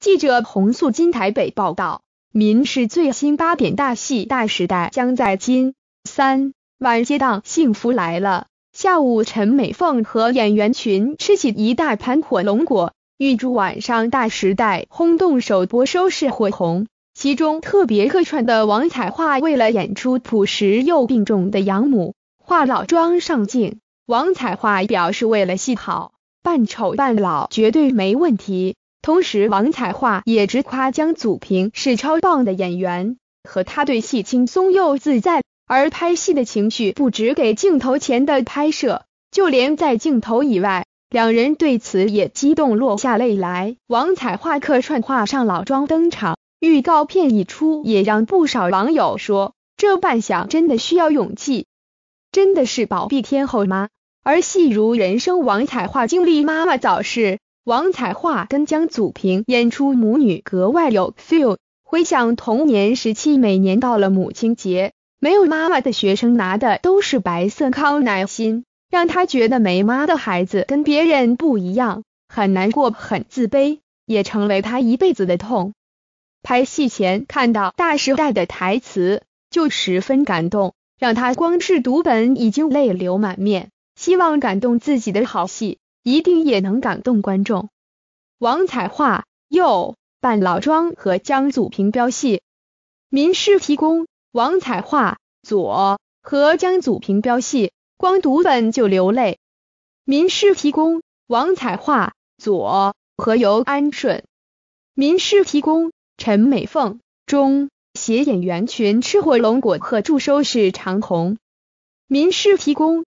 记者洪素金台北报道，民视最新八点大戏《大时代》将在今三晚接档《幸福来了》。下午，陈美凤和演员群吃起一大盘火龙果，预祝晚上《大时代》轰动首播收视火红。其中特别客串的王彩桦，为了演出朴实又病重的养母，化老妆上镜。王彩桦表示，为了戏好，扮丑扮老绝对没问题。同时，王彩桦也直夸江祖平是超棒的演员，和他对戏轻松又自在，而拍戏的情绪不止给镜头前的拍摄，就连在镜头以外，两人对此也激动落下泪来。王彩桦客串《画上老庄》登场，预告片一出，也让不少网友说，这扮相真的需要勇气，真的是宝碧天后吗？而戏如人生，王彩桦经历妈妈早逝。王彩桦跟江祖平演出母女格外有 feel。回想童年时期，每年到了母亲节，没有妈妈的学生拿的都是白色康乃馨，让她觉得没妈的孩子跟别人不一样，很难过，很自卑，也成为她一辈子的痛。拍戏前看到《大时代》的台词就十分感动，让她光是读本已经泪流满面，希望感动自己的好戏。一定也能感动观众。王彩桦右扮老庄和江祖平飙戏，民师提供。王彩桦左和江祖平飙戏，光读本就流泪。民师提供。王彩桦左和尤安顺，民师提供。陈美凤中携演员群吃火龙果和祝收视长虹。民师提供。